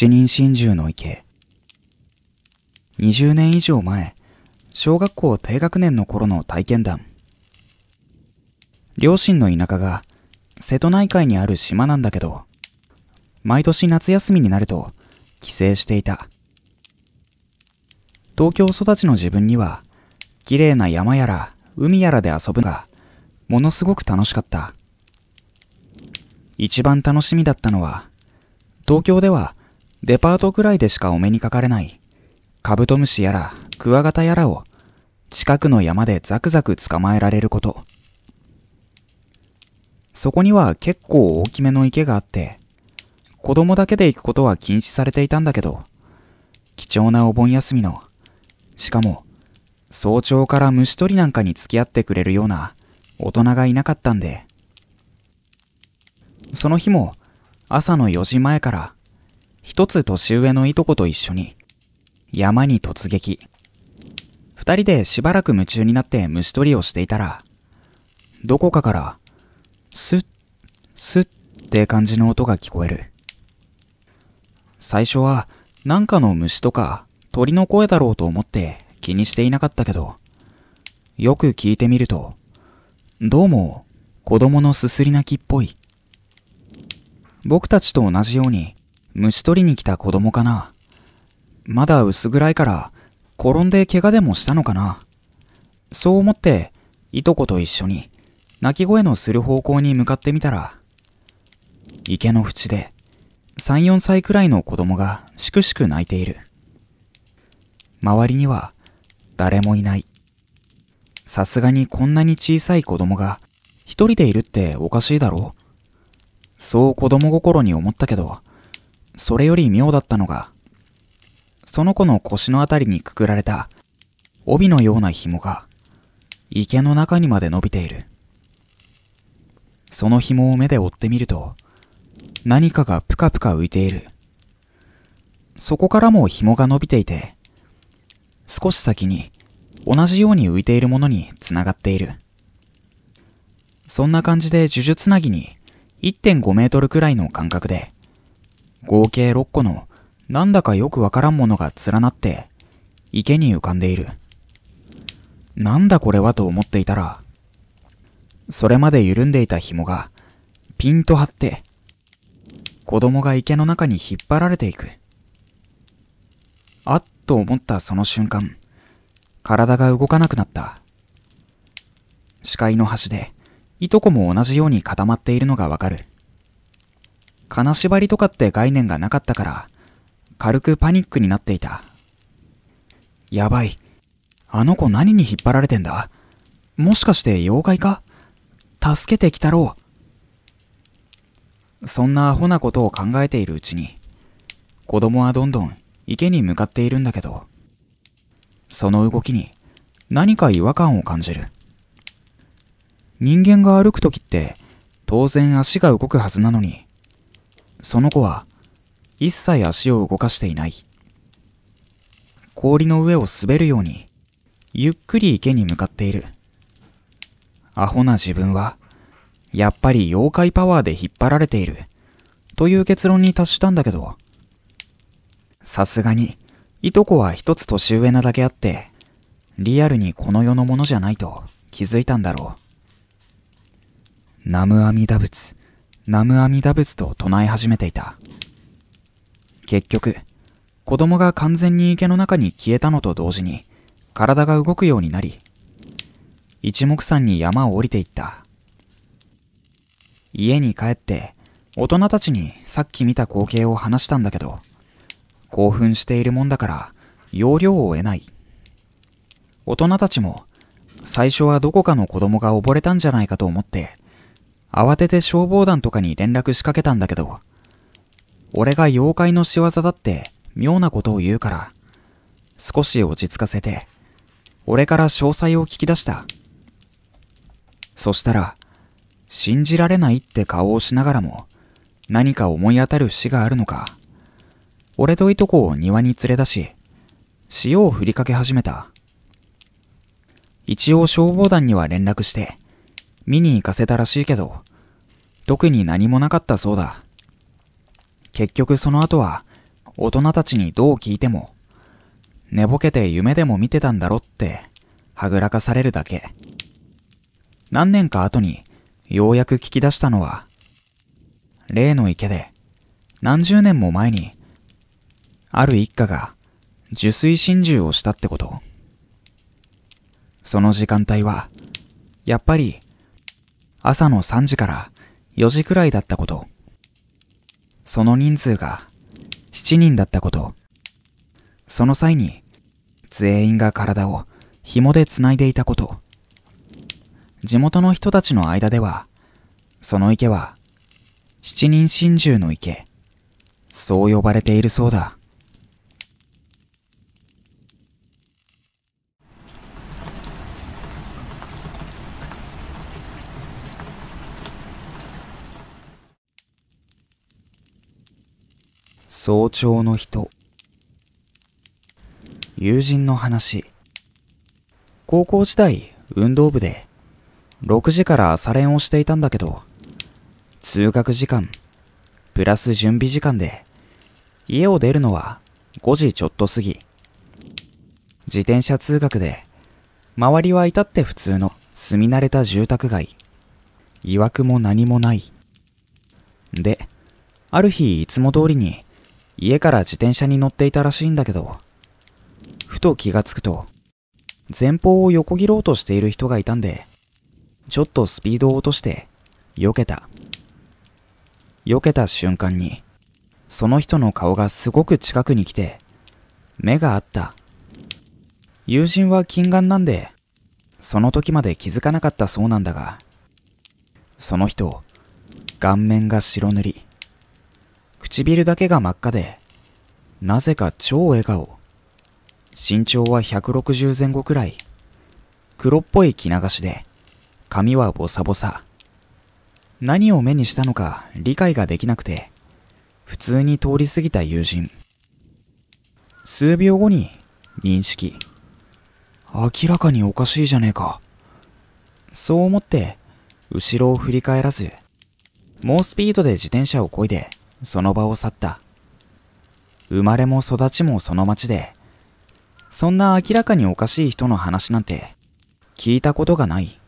七人心中の池。20年以上前、小学校低学年の頃の体験談。両親の田舎が瀬戸内海にある島なんだけど、毎年夏休みになると帰省していた。東京育ちの自分には、綺麗な山やら海やらで遊ぶのが、ものすごく楽しかった。一番楽しみだったのは、東京ではデパートくらいでしかお目にかかれない、カブトムシやらクワガタやらを近くの山でザクザク捕まえられること。そこには結構大きめの池があって、子供だけで行くことは禁止されていたんだけど、貴重なお盆休みの、しかも、早朝から虫取りなんかに付き合ってくれるような大人がいなかったんで、その日も朝の4時前から一つ年上のいとこと一緒に、山に突撃。二人でしばらく夢中になって虫取りをしていたら、どこかから、スッ、スッって感じの音が聞こえる。最初は、なんかの虫とか鳥の声だろうと思って気にしていなかったけど、よく聞いてみると、どうも子供のすすり泣きっぽい。僕たちと同じように虫取りに来た子供かな。まだ薄暗いから、転んで怪我でもしたのかな。そう思って、いとこと一緒に、鳴き声のする方向に向かってみたら、池の淵で、3、4歳くらいの子供がしくしく泣いている。周りには誰もいない。さすがにこんなに小さい子供が一人でいるっておかしいだろそう子供心に思ったけど、それより妙だったのが、その子の腰のあたりにくくられた帯のような紐が池の中にまで伸びている。その紐を目で追ってみると、何かがぷかぷか浮いている。そこからも紐が伸びていて、少し先に同じように浮いているものにつながっている。そんな感じで呪術つなぎに1.5メートルくらいの間隔で合計6個のなんだかよくわからんものが連なって池に浮かんでいる。なんだこれはと思っていたら、それまで緩んでいた紐がピンと張って子供が池の中に引っ張られていく。あっと思ったその瞬間、体が動かなくなった。視界の端で、いとこも同じように固まっているのがわかる。金縛りとかって概念がなかったから、軽くパニックになっていた。やばい。あの子何に引っ張られてんだもしかして妖怪か助けてきたろう。そんなアホなことを考えているうちに、子供はどんどん池に向かっているんだけど、その動きに何か違和感を感じる。人間が歩くときって当然足が動くはずなのに、その子は一切足を動かしていない。氷の上を滑るように、ゆっくり池に向かっている。アホな自分は、やっぱり妖怪パワーで引っ張られている、という結論に達したんだけど、さすがに、いとこは一つ年上なだけあって、リアルにこの世のものじゃないと気づいたんだろう。ナムアミダ仏。南無阿弥陀仏と唱え始めていた。結局、子供が完全に池の中に消えたのと同時に、体が動くようになり、一目散に山を降りていった。家に帰って、大人たちにさっき見た光景を話したんだけど、興奮しているもんだから、要領を得ない。大人たちも、最初はどこかの子供が溺れたんじゃないかと思って、慌てて消防団とかに連絡しかけたんだけど、俺が妖怪の仕業だって妙なことを言うから、少し落ち着かせて、俺から詳細を聞き出した。そしたら、信じられないって顔をしながらも、何か思い当たる節があるのか、俺といとこを庭に連れ出し、塩を振りかけ始めた。一応消防団には連絡して、見に行かせたらしいけど、特に何もなかったそうだ。結局その後は、大人たちにどう聞いても、寝ぼけて夢でも見てたんだろって、はぐらかされるだけ。何年か後に、ようやく聞き出したのは、例の池で、何十年も前に、ある一家が、受水心中をしたってこと。その時間帯は、やっぱり、朝の3時から4時くらいだったこと。その人数が7人だったこと。その際に全員が体を紐で繋いでいたこと。地元の人たちの間では、その池は七人真珠の池、そう呼ばれているそうだ。早朝の人友人の話高校時代運動部で6時から朝練をしていたんだけど通学時間プラス準備時間で家を出るのは5時ちょっと過ぎ自転車通学で周りは至って普通の住み慣れた住宅街曰くも何もないである日いつも通りに家から自転車に乗っていたらしいんだけど、ふと気がつくと、前方を横切ろうとしている人がいたんで、ちょっとスピードを落として、避けた。避けた瞬間に、その人の顔がすごく近くに来て、目があった。友人は近眼なんで、その時まで気づかなかったそうなんだが、その人、顔面が白塗り。唇だけが真っ赤で、なぜか超笑顔。身長は160前後くらい。黒っぽい着流しで、髪はボサボサ。何を目にしたのか理解ができなくて、普通に通り過ぎた友人。数秒後に認識。明らかにおかしいじゃねえか。そう思って、後ろを振り返らず、猛スピードで自転車をこいで、その場を去った。生まれも育ちもその町で、そんな明らかにおかしい人の話なんて聞いたことがない。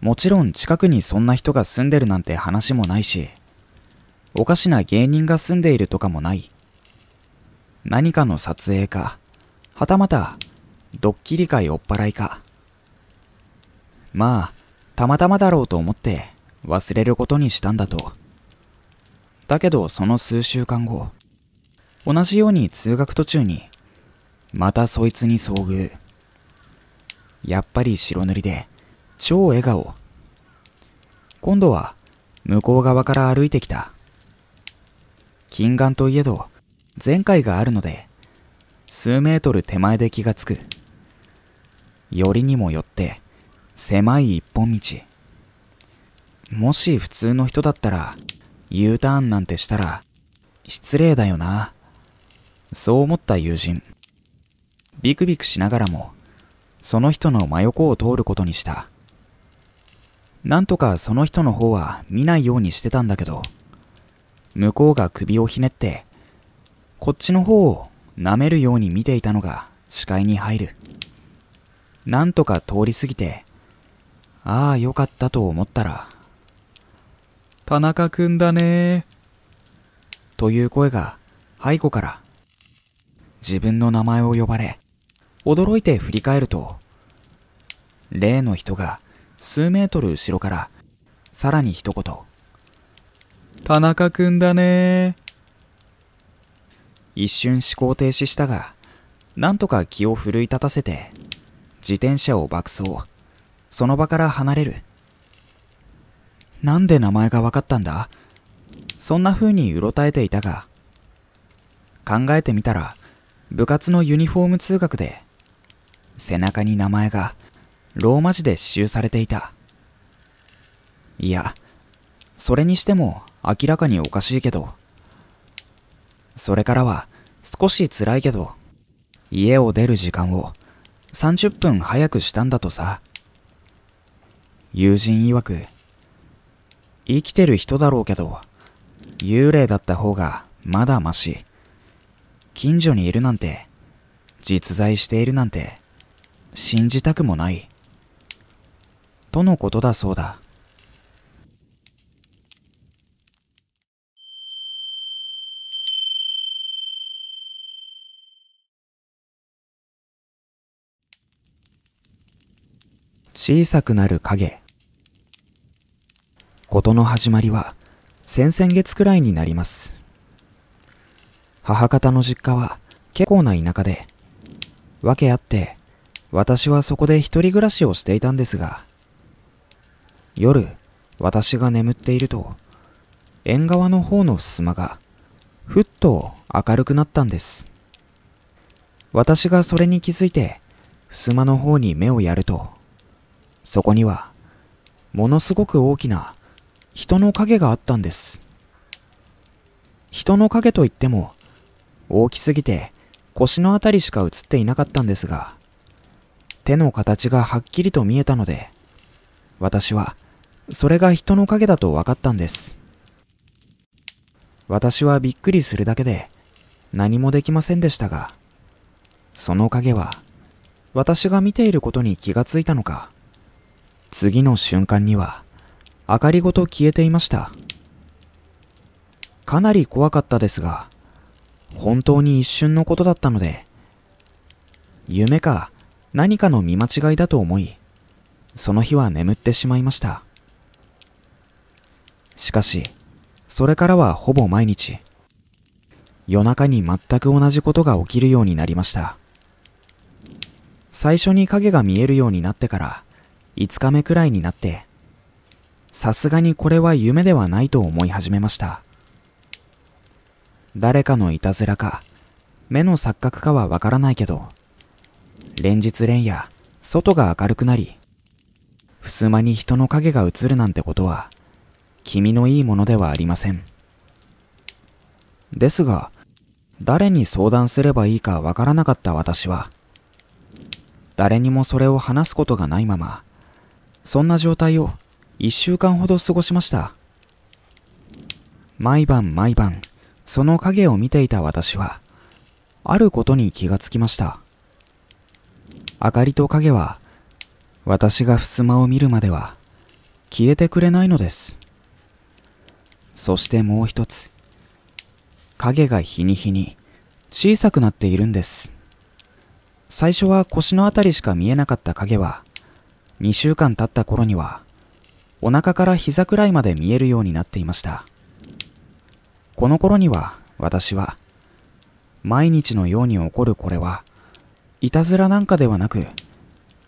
もちろん近くにそんな人が住んでるなんて話もないし、おかしな芸人が住んでいるとかもない。何かの撮影か、はたまたドッキリか酔っ払いか。まあ、たまたまだろうと思って忘れることにしたんだと。だけどその数週間後、同じように通学途中に、またそいつに遭遇。やっぱり白塗りで、超笑顔。今度は、向こう側から歩いてきた。近眼といえど、前回があるので、数メートル手前で気がつく。よりにもよって、狭い一本道。もし普通の人だったら、U ターンなんてしたら、失礼だよな。そう思った友人。ビクビクしながらも、その人の真横を通ることにした。なんとかその人の方は見ないようにしてたんだけど、向こうが首をひねって、こっちの方を舐めるように見ていたのが視界に入る。なんとか通り過ぎて、ああよかったと思ったら、田中くんだねという声が背後から自分の名前を呼ばれ驚いて振り返ると例の人が数メートル後ろからさらに一言田中くんだね一瞬思考停止したがなんとか気を奮い立たせて自転車を爆走その場から離れるなんで名前がわかったんだそんな風にうろたえていたが、考えてみたら、部活のユニフォーム通学で、背中に名前がローマ字で刺繍されていた。いや、それにしても明らかにおかしいけど、それからは少し辛いけど、家を出る時間を30分早くしたんだとさ。友人曰く、生きてる人だろうけど、幽霊だった方がまだマシ。近所にいるなんて、実在しているなんて、信じたくもない。とのことだそうだ。小さくなる影。事の始まりは先々月くらいになります母方の実家は結構な田舎で訳あって私はそこで一人暮らしをしていたんですが夜私が眠っていると縁側の方の襖がふっと明るくなったんです私がそれに気づいて襖の方に目をやるとそこにはものすごく大きな人の影があったんです。人の影といっても、大きすぎて腰のあたりしか映っていなかったんですが、手の形がはっきりと見えたので、私はそれが人の影だと分かったんです。私はびっくりするだけで何もできませんでしたが、その影は私が見ていることに気がついたのか、次の瞬間には明かりごと消えていました。かなり怖かったですが、本当に一瞬のことだったので、夢か何かの見間違いだと思い、その日は眠ってしまいました。しかし、それからはほぼ毎日、夜中に全く同じことが起きるようになりました。最初に影が見えるようになってから、5日目くらいになって、さすがにこれは夢ではないと思い始めました。誰かのいたずらか、目の錯覚かはわからないけど、連日連夜、外が明るくなり、襖に人の影が映るなんてことは、君のいいものではありません。ですが、誰に相談すればいいかわからなかった私は、誰にもそれを話すことがないまま、そんな状態を一週間ほど過ごしました。毎晩毎晩、その影を見ていた私は、あることに気がつきました。明かりと影は、私が襖を見るまでは、消えてくれないのです。そしてもう一つ、影が日に日に小さくなっているんです。最初は腰のあたりしか見えなかった影は、二週間経った頃には、お腹から膝くらいまで見えるようになっていました。この頃には私は、毎日のように起こるこれは、いたずらなんかではなく、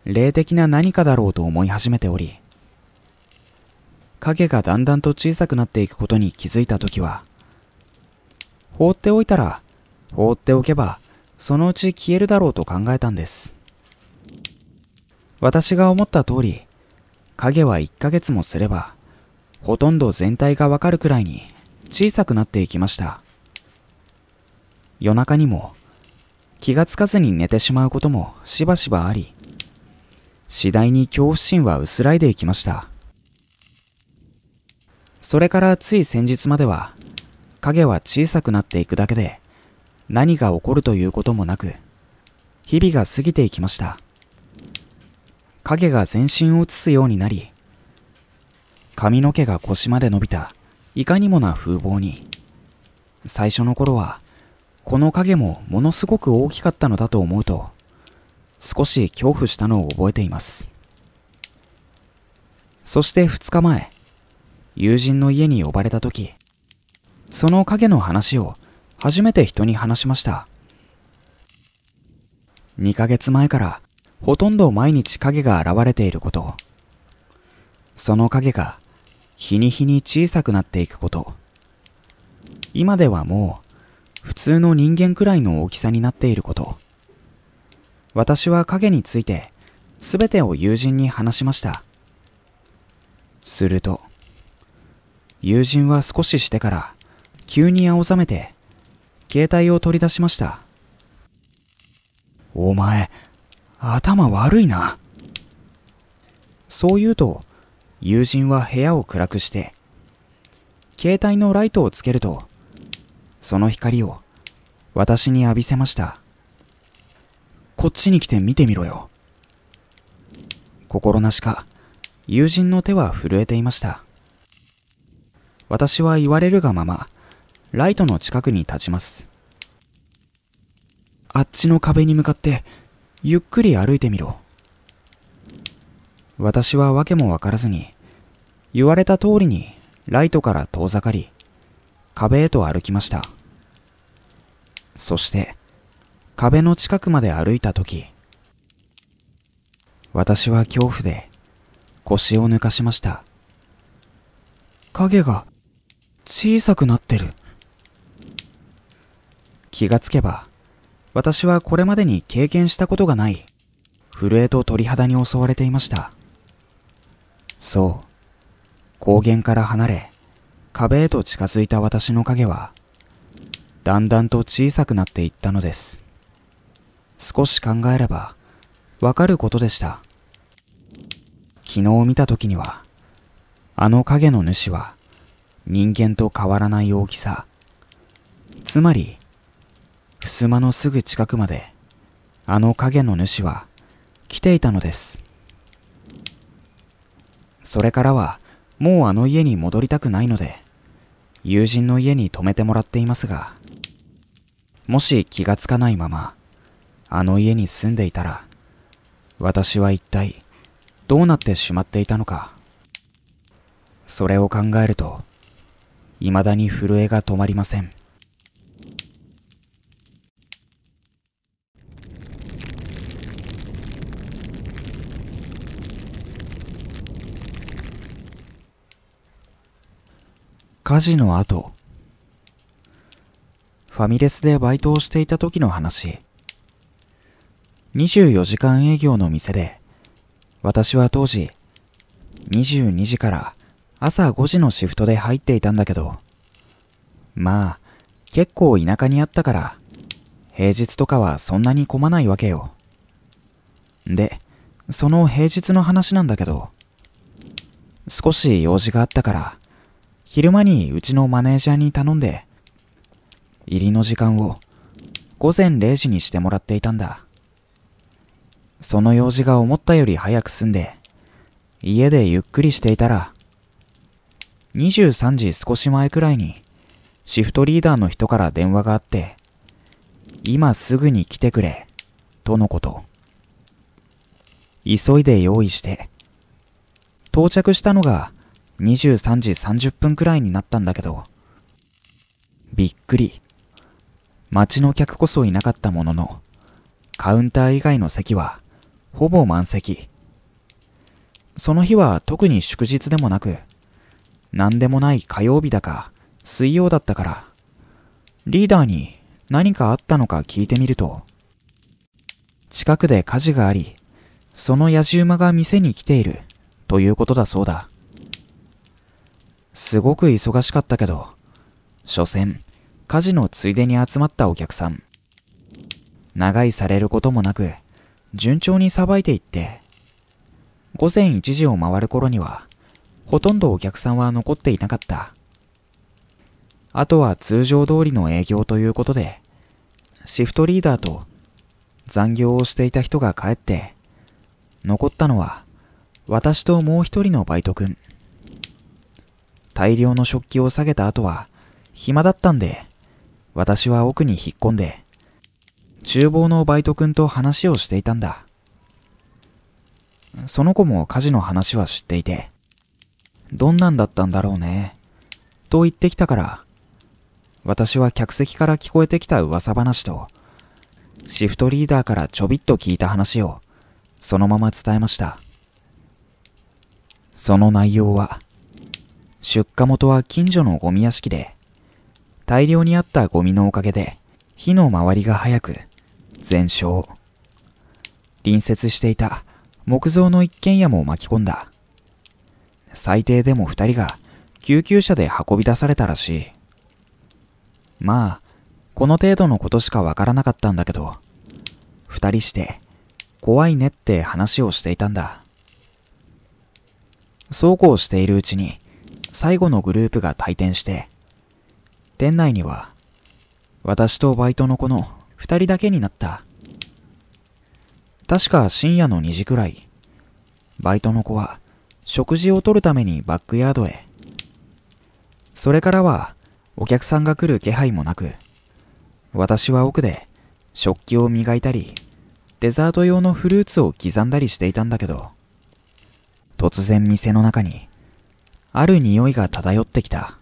霊的な何かだろうと思い始めており、影がだんだんと小さくなっていくことに気づいた時は、放っておいたら、放っておけば、そのうち消えるだろうと考えたんです。私が思った通り、影は1ヶ月もすれば、ほとんど全体がわかるくらいに小さくなっていきました。夜中にも気がつかずに寝てしまうこともしばしばあり、次第に恐怖心は薄らいでいきました。それからつい先日までは、影は小さくなっていくだけで、何が起こるということもなく、日々が過ぎていきました。影が全身を映すようになり、髪の毛が腰まで伸びた、いかにもな風貌に、最初の頃は、この影もものすごく大きかったのだと思うと、少し恐怖したのを覚えています。そして2日前、友人の家に呼ばれた時、その影の話を初めて人に話しました。2ヶ月前からほとんど毎日影が現れていること。その影が日に日に小さくなっていくこと。今ではもう普通の人間くらいの大きさになっていること。私は影について全てを友人に話しました。すると、友人は少ししてから急に青ざめて携帯を取り出しました。お前、頭悪いな。そう言うと、友人は部屋を暗くして、携帯のライトをつけると、その光を私に浴びせました。こっちに来て見てみろよ。心なしか、友人の手は震えていました。私は言われるがまま、ライトの近くに立ちます。あっちの壁に向かってゆっくり歩いてみろ。私は訳もわからずに、言われた通りにライトから遠ざかり、壁へと歩きました。そして、壁の近くまで歩いたとき、私は恐怖で腰を抜かしました。影が小さくなってる。気がつけば私はこれまでに経験したことがない震えと鳥肌に襲われていましたそう高原から離れ壁へと近づいた私の影はだんだんと小さくなっていったのです少し考えればわかることでした昨日見た時にはあの影の主は人間と変わらない大きさつまり襖のすぐ近くまで、あの影の主は来ていたのです。それからは、もうあの家に戻りたくないので、友人の家に泊めてもらっていますが、もし気がつかないまま、あの家に住んでいたら、私は一体どうなってしまっていたのか。それを考えると、未だに震えが止まりません。火事の後。ファミレスでバイトをしていた時の話。24時間営業の店で、私は当時、22時から朝5時のシフトで入っていたんだけど、まあ、結構田舎にあったから、平日とかはそんなに混まないわけよ。で、その平日の話なんだけど、少し用事があったから、昼間にうちのマネージャーに頼んで、入りの時間を午前0時にしてもらっていたんだ。その用事が思ったより早く済んで、家でゆっくりしていたら、23時少し前くらいに、シフトリーダーの人から電話があって、今すぐに来てくれ、とのこと。急いで用意して、到着したのが23時30分くらいになったんだけど、びっくり。街の客こそいなかったものの、カウンター以外の席は、ほぼ満席。その日は特に祝日でもなく、何でもない火曜日だか、水曜だったから、リーダーに何かあったのか聞いてみると、近くで火事があり、その野じ馬が店に来ているということだそうだ。すごく忙しかったけど、所詮、家事のついでに集まったお客さん。長居されることもなく、順調にさばいていって、午前1時を回る頃には、ほとんどお客さんは残っていなかった。あとは通常通りの営業ということで、シフトリーダーと残業をしていた人が帰って、残ったのは私ともう一人のバイト君。大量の食器を下げた後は、暇だったんで、私は奥に引っ込んで、厨房のバイト君と話をしていたんだ。その子も火事の話は知っていて、どんなんだったんだろうね、と言ってきたから、私は客席から聞こえてきた噂話と、シフトリーダーからちょびっと聞いた話を、そのまま伝えました。その内容は、出火元は近所のゴミ屋敷で、大量にあったゴミのおかげで火の回りが早く全焼。隣接していた木造の一軒家も巻き込んだ。最低でも二人が救急車で運び出されたらしい。まあ、この程度のことしかわからなかったんだけど、二人して怖いねって話をしていたんだ。そうこうしているうちに最後のグループが退店して、店内には、私とバイトの子の二人だけになった。確か深夜の2時くらい、バイトの子は食事をとるためにバックヤードへ。それからはお客さんが来る気配もなく、私は奥で食器を磨いたり、デザート用のフルーツを刻んだりしていたんだけど、突然店の中にある匂いが漂ってきた。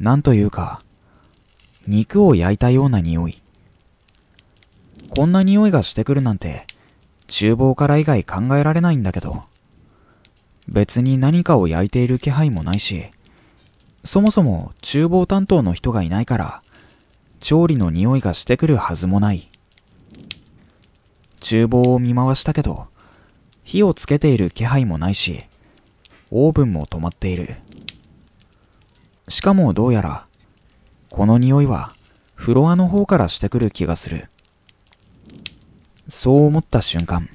なんというか、肉を焼いたような匂い。こんな匂いがしてくるなんて、厨房から以外考えられないんだけど、別に何かを焼いている気配もないし、そもそも厨房担当の人がいないから、調理の匂いがしてくるはずもない。厨房を見回したけど、火をつけている気配もないし、オーブンも止まっている。しかもどうやら、この匂いはフロアの方からしてくる気がする。そう思った瞬間、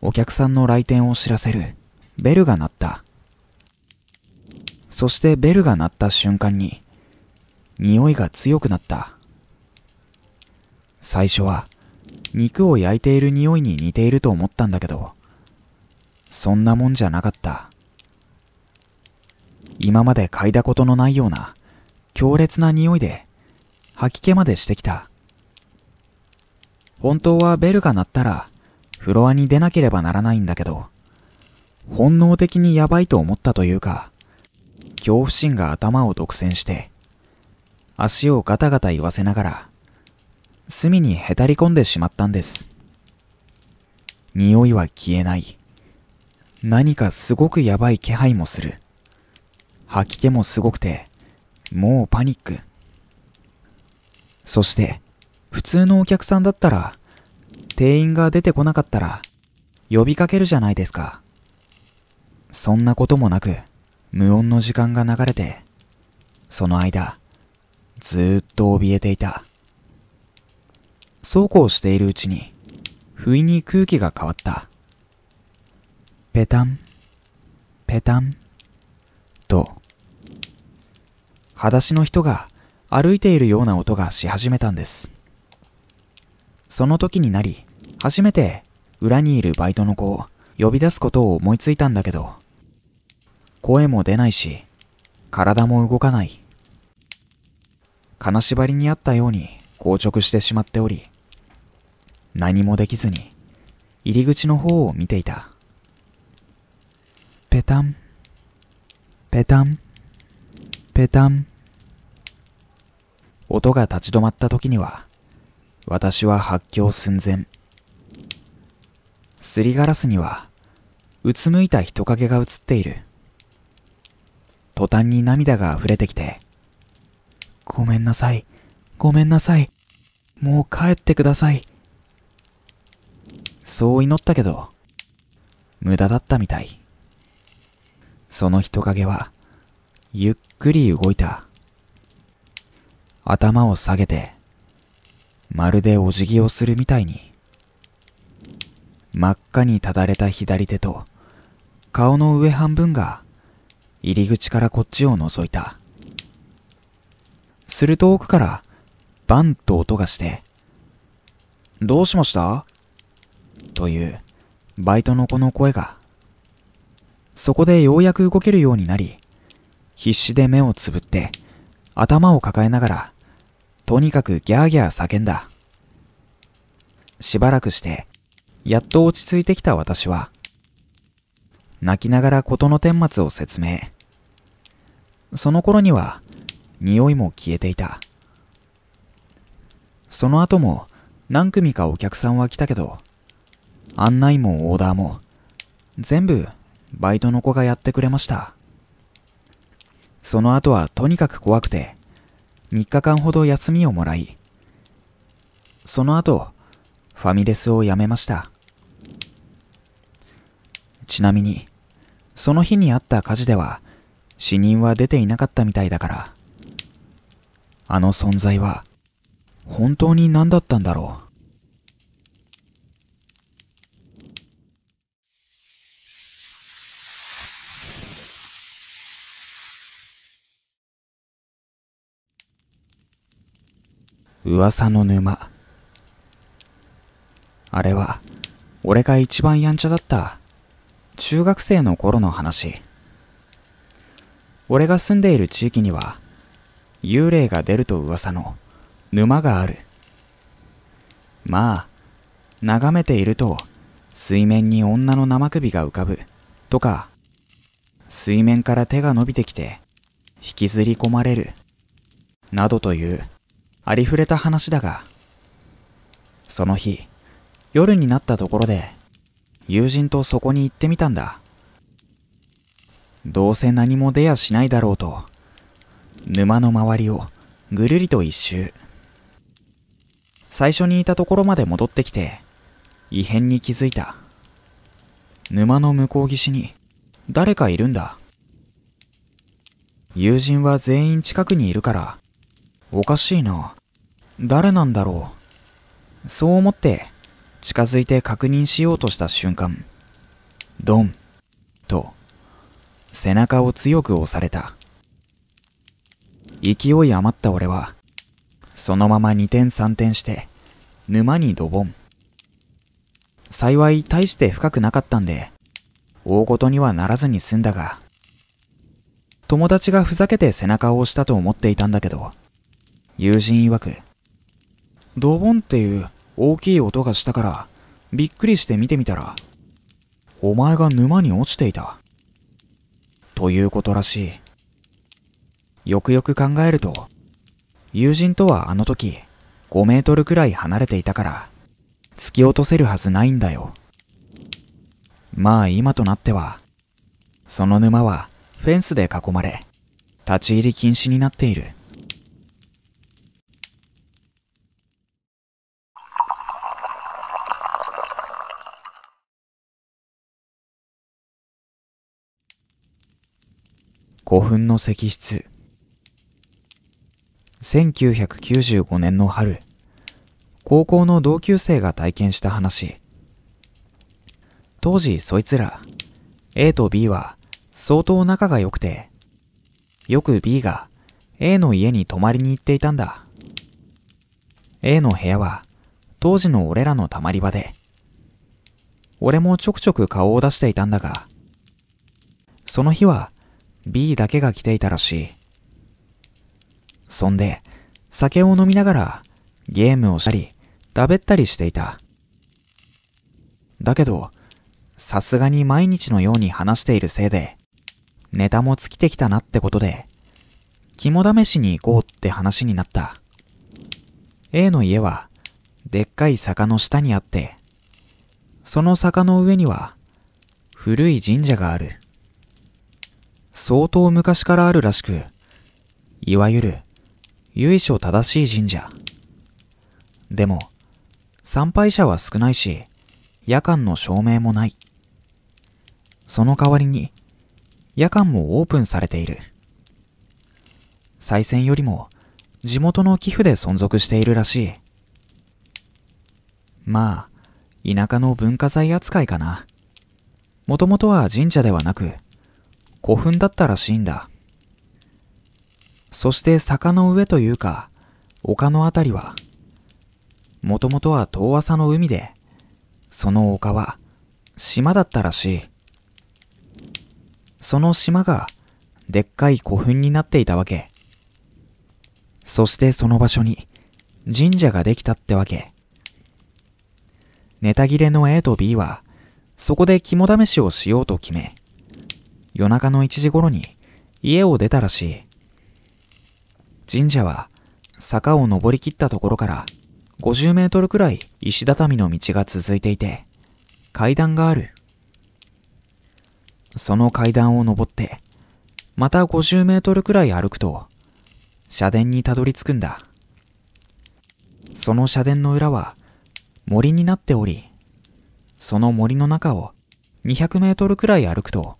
お客さんの来店を知らせるベルが鳴った。そしてベルが鳴った瞬間に、匂いが強くなった。最初は、肉を焼いている匂いに似ていると思ったんだけど、そんなもんじゃなかった。今まで嗅いだことのないような強烈な匂いで吐き気までしてきた。本当はベルが鳴ったらフロアに出なければならないんだけど、本能的にやばいと思ったというか、恐怖心が頭を独占して、足をガタガタ言わせながら、隅にへたり込んでしまったんです。匂いは消えない。何かすごくやばい気配もする。吐き気もすごくて、もうパニック。そして、普通のお客さんだったら、店員が出てこなかったら、呼びかけるじゃないですか。そんなこともなく、無音の時間が流れて、その間、ずーっと怯えていた。そうこうしているうちに、不意に空気が変わった。ペタン、ペタン、と、裸足の人が歩いているような音がし始めたんです。その時になり、初めて裏にいるバイトの子を呼び出すことを思いついたんだけど、声も出ないし、体も動かない。金縛りにあったように硬直してしまっており、何もできずに入り口の方を見ていた。ペタン、ペタン。ペタン。音が立ち止まった時には、私は発狂寸前。すりガラスには、うつむいた人影が映っている。途端に涙が溢れてきて、ごめんなさい、ごめんなさい、もう帰ってください。そう祈ったけど、無駄だったみたい。その人影は、ゆっくり動いた。頭を下げて、まるでお辞儀をするみたいに、真っ赤にただれた左手と、顔の上半分が、入り口からこっちを覗いた。すると奥から、バンと音がして、どうしましたという、バイトの子の声が、そこでようやく動けるようになり、必死で目をつぶって、頭を抱えながら、とにかくギャーギャー叫んだ。しばらくして、やっと落ち着いてきた私は、泣きながら事の顛末を説明。その頃には、匂いも消えていた。その後も、何組かお客さんは来たけど、案内もオーダーも、全部、バイトの子がやってくれました。その後はとにかく怖くて、3日間ほど休みをもらい、その後、ファミレスを辞めました。ちなみに、その日にあった火事では、死人は出ていなかったみたいだから、あの存在は、本当に何だったんだろう。噂の沼。あれは、俺が一番やんちゃだった、中学生の頃の話。俺が住んでいる地域には、幽霊が出ると噂の沼がある。まあ、眺めていると、水面に女の生首が浮かぶ、とか、水面から手が伸びてきて、引きずり込まれる、などというありふれた話だが、その日、夜になったところで、友人とそこに行ってみたんだ。どうせ何も出やしないだろうと、沼の周りをぐるりと一周。最初にいたところまで戻ってきて、異変に気づいた。沼の向こう岸に誰かいるんだ。友人は全員近くにいるから、おかしいな。誰なんだろう。そう思って、近づいて確認しようとした瞬間、ドン、と、背中を強く押された。勢い余った俺は、そのまま二転三転して、沼にドボン。幸い大して深くなかったんで、大事にはならずに済んだが、友達がふざけて背中を押したと思っていたんだけど、友人曰く、ドボンっていう大きい音がしたから、びっくりして見てみたら、お前が沼に落ちていた。ということらしい。よくよく考えると、友人とはあの時、5メートルくらい離れていたから、突き落とせるはずないんだよ。まあ今となっては、その沼はフェンスで囲まれ、立ち入り禁止になっている。古墳の石室。1995年の春、高校の同級生が体験した話。当時そいつら、A と B は相当仲が良くて、よく B が A の家に泊まりに行っていたんだ。A の部屋は当時の俺らの溜まり場で、俺もちょくちょく顔を出していたんだが、その日は B だけが来ていたらしい。そんで、酒を飲みながら、ゲームをしたり、食べったりしていた。だけど、さすがに毎日のように話しているせいで、ネタも尽きてきたなってことで、肝試しに行こうって話になった。A の家は、でっかい坂の下にあって、その坂の上には、古い神社がある。相当昔からあるらしく、いわゆる由緒正しい神社。でも、参拝者は少ないし、夜間の照明もない。その代わりに、夜間もオープンされている。再選よりも、地元の寄付で存続しているらしい。まあ、田舎の文化財扱いかな。もともとは神社ではなく、古墳だったらしいんだ。そして坂の上というか、丘のあたりは、もともとは遠浅の海で、その丘は島だったらしい。その島がでっかい古墳になっていたわけ。そしてその場所に神社ができたってわけ。ネタ切れの A と B はそこで肝試しをしようと決め、夜中の1時頃に家を出たらしい。神社は坂を登り切ったところから50メートルくらい石畳の道が続いていて階段がある。その階段を登ってまた50メートルくらい歩くと社殿にたどり着くんだ。その社殿の裏は森になっており、その森の中を200メートルくらい歩くと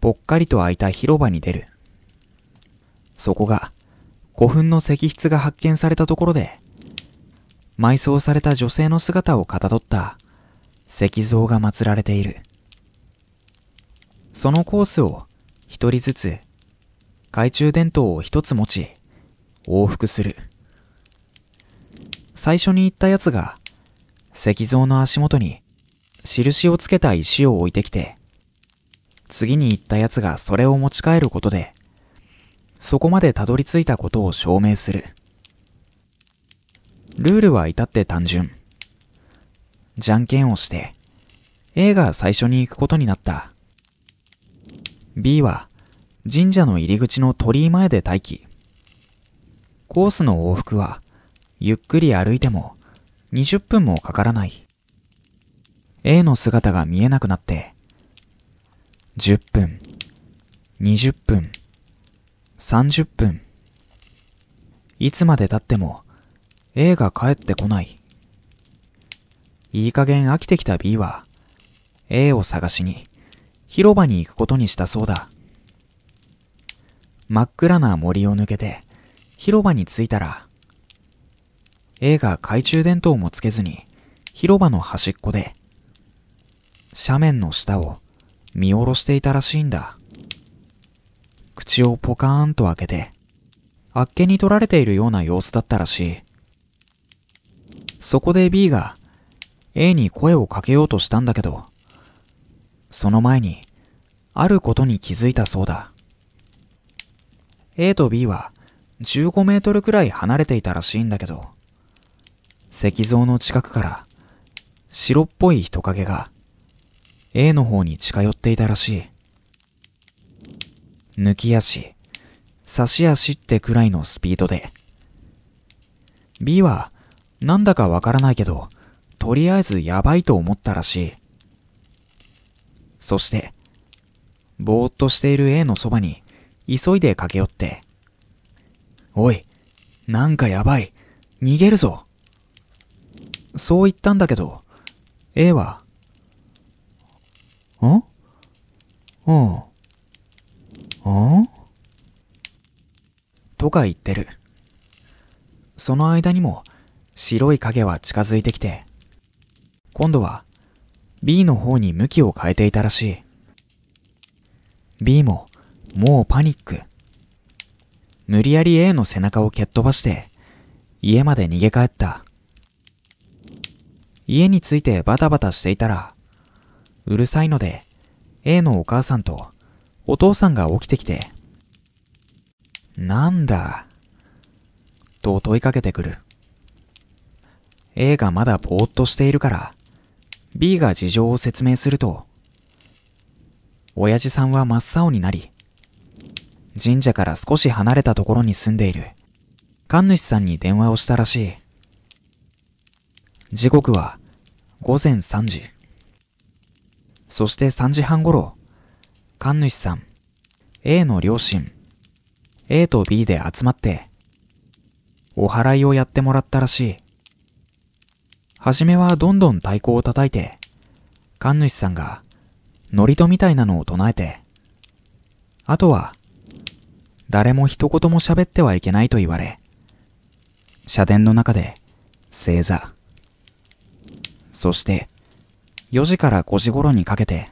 ぽっかりと開いた広場に出る。そこが古墳の石室が発見されたところで、埋葬された女性の姿をかたどった石像が祀られている。そのコースを一人ずつ懐中電灯を一つ持ち往復する。最初に行った奴が石像の足元に印をつけた石を置いてきて次に行った奴がそれを持ち帰ることで、そこまでたどり着いたことを証明する。ルールは至って単純。じゃんけんをして、A が最初に行くことになった。B は神社の入り口の鳥居前で待機。コースの往復はゆっくり歩いても20分もかからない。A の姿が見えなくなって10分、20分、30分。いつまで経っても A が帰ってこない。いい加減飽きてきた B は A を探しに広場に行くことにしたそうだ。真っ暗な森を抜けて広場に着いたら A が懐中電灯もつけずに広場の端っこで斜面の下を見下ろしていたらしいんだ。口をポカーンと開けて、あっけに取られているような様子だったらしい。そこで B が A に声をかけようとしたんだけど、その前に、あることに気づいたそうだ。A と B は15メートルくらい離れていたらしいんだけど、石像の近くから白っぽい人影が A の方に近寄っていたらしい。抜き足、差し足ってくらいのスピードで。B は、なんだかわからないけど、とりあえずやばいと思ったらしい。そして、ぼーっとしている A のそばに、急いで駆け寄って、おい、なんかやばい、逃げるぞ。そう言ったんだけど、A はんうん。んとか言ってる。その間にも白い影は近づいてきて、今度は B の方に向きを変えていたらしい。B ももうパニック。無理やり A の背中を蹴っ飛ばして家まで逃げ帰った。家についてバタバタしていたらうるさいので、A のお母さんとお父さんが起きてきて、なんだ、と問いかけてくる。A がまだぼーっとしているから、B が事情を説明すると、親父さんは真っ青になり、神社から少し離れたところに住んでいる、神主さんに電話をしたらしい。時刻は午前3時。そして3時半頃、神主さん、A の両親、A と B で集まって、お祓いをやってもらったらしい。はじめはどんどん太鼓を叩いて、神主さんが、祝詞みたいなのを唱えて、あとは、誰も一言も喋ってはいけないと言われ、社殿の中で、正座。そして、4時から5時頃にかけて。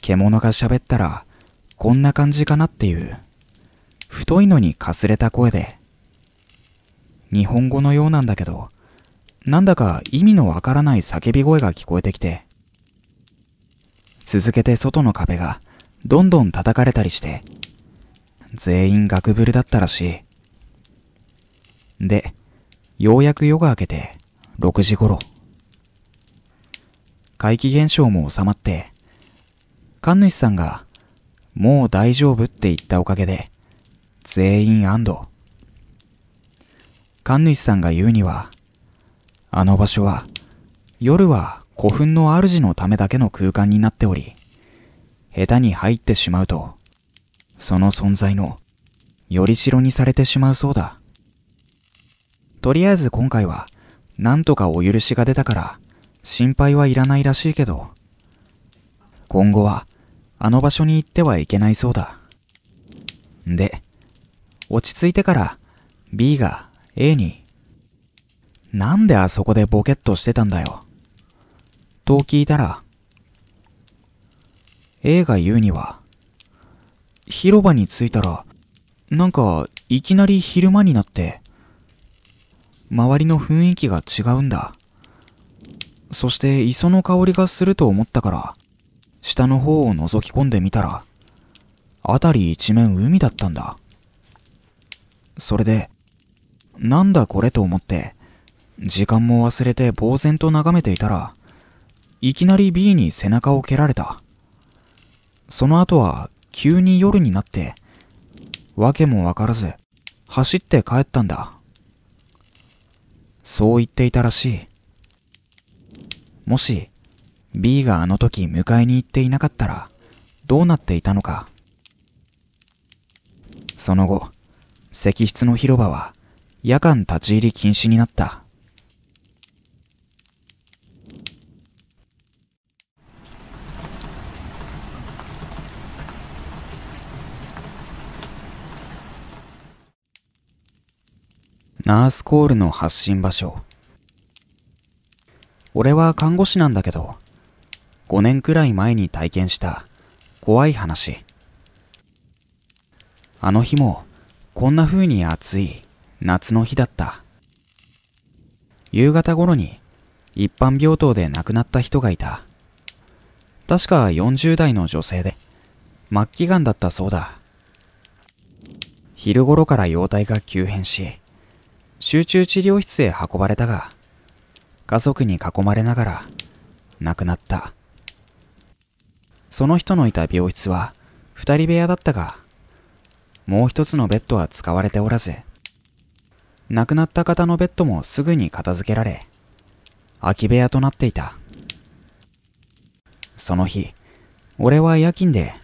獣が喋ったら、こんな感じかなっていう、太いのにかすれた声で、日本語のようなんだけど、なんだか意味のわからない叫び声が聞こえてきて、続けて外の壁がどんどん叩かれたりして、全員ガクブルだったらしい。で、ようやく夜が明けて6時頃。怪奇現象も収まって、神主さんが、もう大丈夫って言ったおかげで、全員安堵。神主さんが言うには、あの場所は、夜は古墳の主のためだけの空間になっており、下手に入ってしまうと、その存在の、よりしろにされてしまうそうだ。とりあえず今回は、なんとかお許しが出たから、心配はいらないらしいけど、今後はあの場所に行ってはいけないそうだ。で、落ち着いてから B が A に、なんであそこでボケっとしてたんだよ。と聞いたら、A が言うには、広場に着いたら、なんかいきなり昼間になって、周りの雰囲気が違うんだ。そして磯の香りがすると思ったから、下の方を覗き込んでみたら、辺り一面海だったんだ。それで、なんだこれと思って、時間も忘れて呆然と眺めていたら、いきなり B に背中を蹴られた。その後は急に夜になって、わけもわからず、走って帰ったんだ。そう言っていたらしい。もし、B があの時迎えに行っていなかったら、どうなっていたのか。その後、石室の広場は、夜間立ち入り禁止になった。ナースコールの発信場所。俺は看護師なんだけど、5年くらい前に体験した怖い話。あの日もこんな風に暑い夏の日だった。夕方頃に一般病棟で亡くなった人がいた。確か40代の女性で、末期癌だったそうだ。昼頃から容体が急変し、集中治療室へ運ばれたが、家族に囲まれながら亡くなった。その人のいた病室は2人部屋だったが、もう一つのベッドは使われておらず、亡くなった方のベッドもすぐに片付けられ、空き部屋となっていた。その日、俺は夜勤で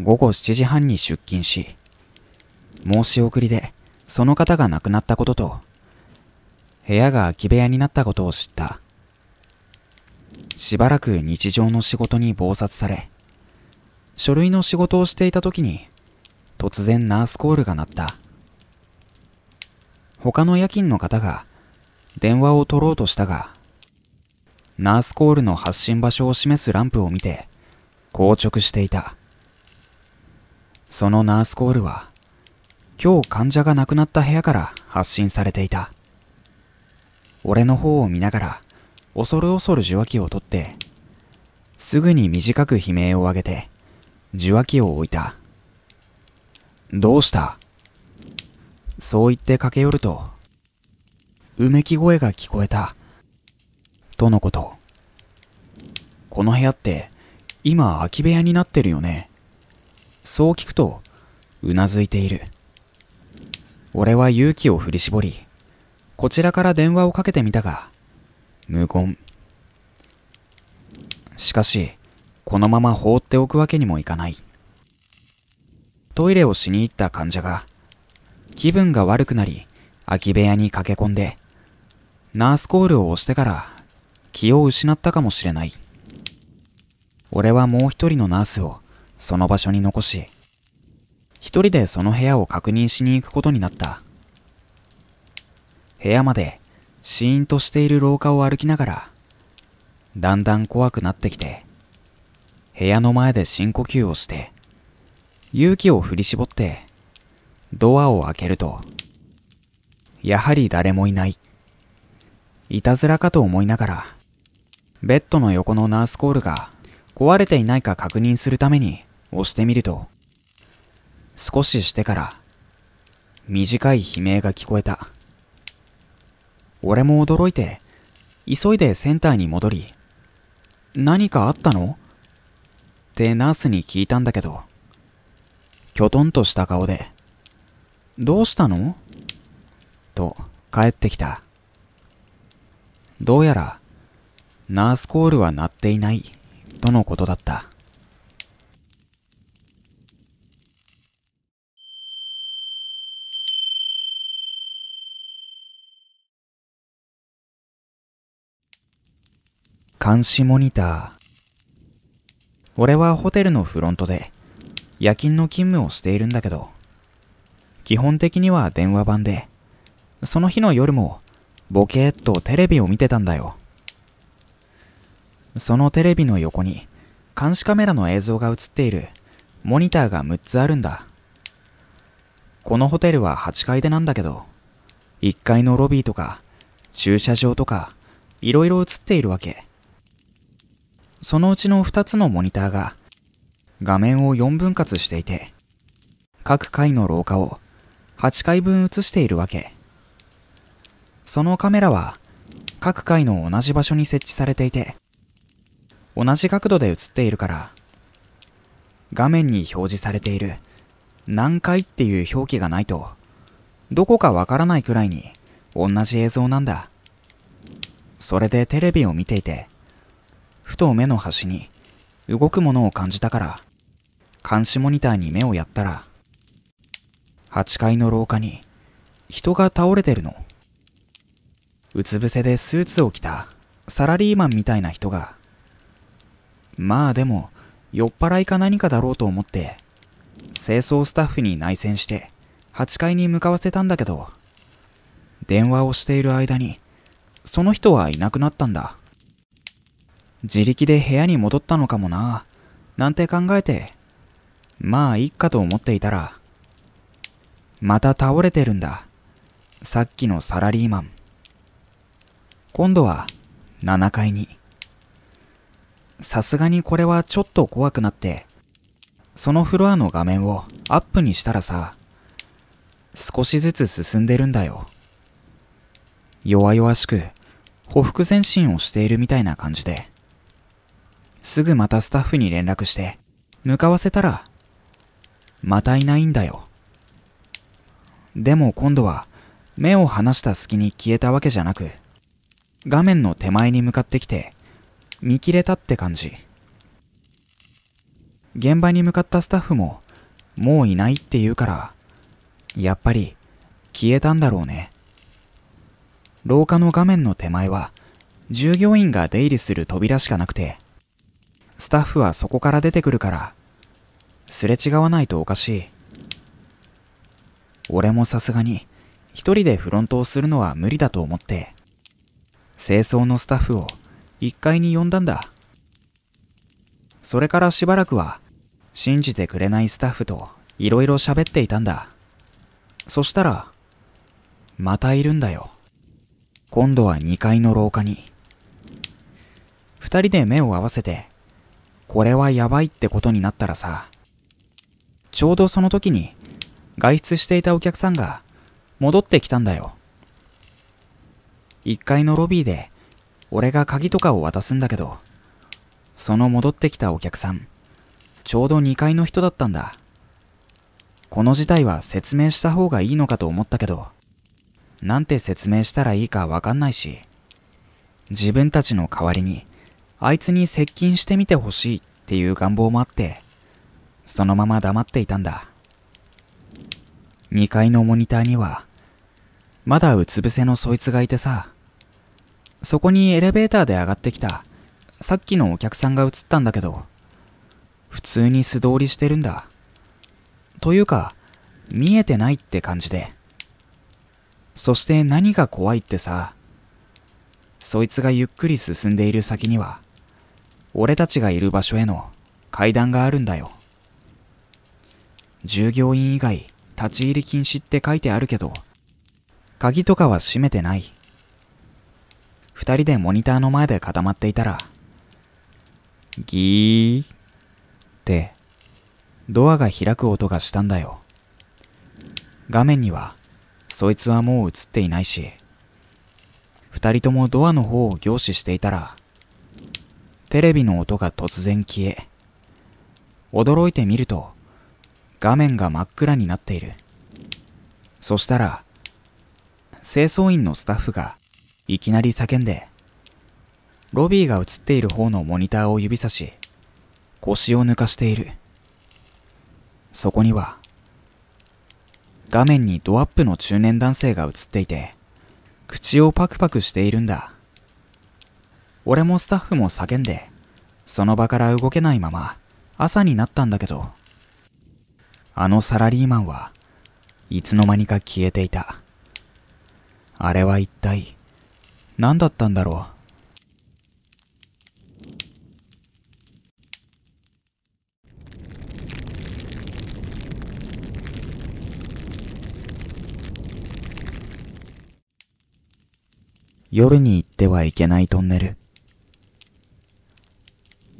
午後7時半に出勤し、申し送りでその方が亡くなったことと部屋が空き部屋になったことを知った。しばらく日常の仕事に忙殺され、書類の仕事をしていた時に、突然ナースコールが鳴った。他の夜勤の方が電話を取ろうとしたが、ナースコールの発信場所を示すランプを見て、硬直していた。そのナースコールは、今日患者が亡くなった部屋から発信されていた。俺の方を見ながら、恐る恐る受話器を取って、すぐに短く悲鳴を上げて、受話器を置いた。どうしたそう言って駆け寄ると、うめき声が聞こえた。とのこと。この部屋って、今空き部屋になってるよね。そう聞くと、うなずいている。俺は勇気を振り絞り、こちらから電話をかけてみたが、無言。しかし、このまま放っておくわけにもいかない。トイレをしに行った患者が、気分が悪くなり、空き部屋に駆け込んで、ナースコールを押してから気を失ったかもしれない。俺はもう一人のナースをその場所に残し、一人でその部屋を確認しに行くことになった。部屋までシーンとしている廊下を歩きながら、だんだん怖くなってきて、部屋の前で深呼吸をして、勇気を振り絞って、ドアを開けると、やはり誰もいない。いたずらかと思いながら、ベッドの横のナースコールが壊れていないか確認するために押してみると、少ししてから、短い悲鳴が聞こえた。俺も驚いて、急いでセンターに戻り、何かあったのってナースに聞いたんだけど、きょとんとした顔で、どうしたのと帰ってきた。どうやら、ナースコールは鳴っていない、とのことだった。監視モニター。俺はホテルのフロントで夜勤の勤務をしているんだけど、基本的には電話番で、その日の夜もボケーっとテレビを見てたんだよ。そのテレビの横に監視カメラの映像が映っているモニターが6つあるんだ。このホテルは8階でなんだけど、1階のロビーとか駐車場とか色々映っているわけ。そのうちの2つのモニターが画面を4分割していて、各階の廊下を8回分映しているわけ。そのカメラは各階の同じ場所に設置されていて、同じ角度で映っているから、画面に表示されている何回っていう表記がないと、どこかわからないくらいに同じ映像なんだ。それでテレビを見ていて、ふと目の端に動くものを感じたから監視モニターに目をやったら8階の廊下に人が倒れてるのうつ伏せでスーツを着たサラリーマンみたいな人がまあでも酔っ払いか何かだろうと思って清掃スタッフに内戦して8階に向かわせたんだけど電話をしている間にその人はいなくなったんだ自力で部屋に戻ったのかもな、なんて考えて、まあ、いっかと思っていたら、また倒れてるんだ。さっきのサラリーマン。今度は、7階に。さすがにこれはちょっと怖くなって、そのフロアの画面をアップにしたらさ、少しずつ進んでるんだよ。弱々しく、ほふ前進をしているみたいな感じで。すぐまたスタッフに連絡して、向かわせたら、またいないんだよ。でも今度は、目を離した隙に消えたわけじゃなく、画面の手前に向かってきて、見切れたって感じ。現場に向かったスタッフも、もういないって言うから、やっぱり、消えたんだろうね。廊下の画面の手前は、従業員が出入りする扉しかなくて、スタッフはそこから出てくるから、すれ違わないとおかしい。俺もさすがに、一人でフロントをするのは無理だと思って、清掃のスタッフを1階に呼んだんだ。それからしばらくは、信じてくれないスタッフといろいろ喋っていたんだ。そしたら、またいるんだよ。今度は2階の廊下に。2人で目を合わせて、これはやばいってことになったらさ、ちょうどその時に外出していたお客さんが戻ってきたんだよ。1階のロビーで俺が鍵とかを渡すんだけど、その戻ってきたお客さん、ちょうど2階の人だったんだ。この事態は説明した方がいいのかと思ったけど、なんて説明したらいいかわかんないし、自分たちの代わりにあいつに接近してみてほしいっていう願望もあって、そのまま黙っていたんだ。2階のモニターには、まだうつ伏せのそいつがいてさ、そこにエレベーターで上がってきた、さっきのお客さんが映ったんだけど、普通に素通りしてるんだ。というか、見えてないって感じで。そして何が怖いってさ、そいつがゆっくり進んでいる先には、俺たちがいる場所への階段があるんだよ。従業員以外立ち入り禁止って書いてあるけど、鍵とかは閉めてない。二人でモニターの前で固まっていたら、ギーってドアが開く音がしたんだよ。画面にはそいつはもう映っていないし、二人ともドアの方を凝視していたら、テレビの音が突然消え、驚いてみると、画面が真っ暗になっている。そしたら、清掃員のスタッフがいきなり叫んで、ロビーが映っている方のモニターを指さし、腰を抜かしている。そこには、画面にドアップの中年男性が映っていて、口をパクパクしているんだ。俺もスタッフも叫んで、その場から動けないまま朝になったんだけど、あのサラリーマンはいつの間にか消えていた。あれは一体何だったんだろう。夜に行ってはいけないトンネル。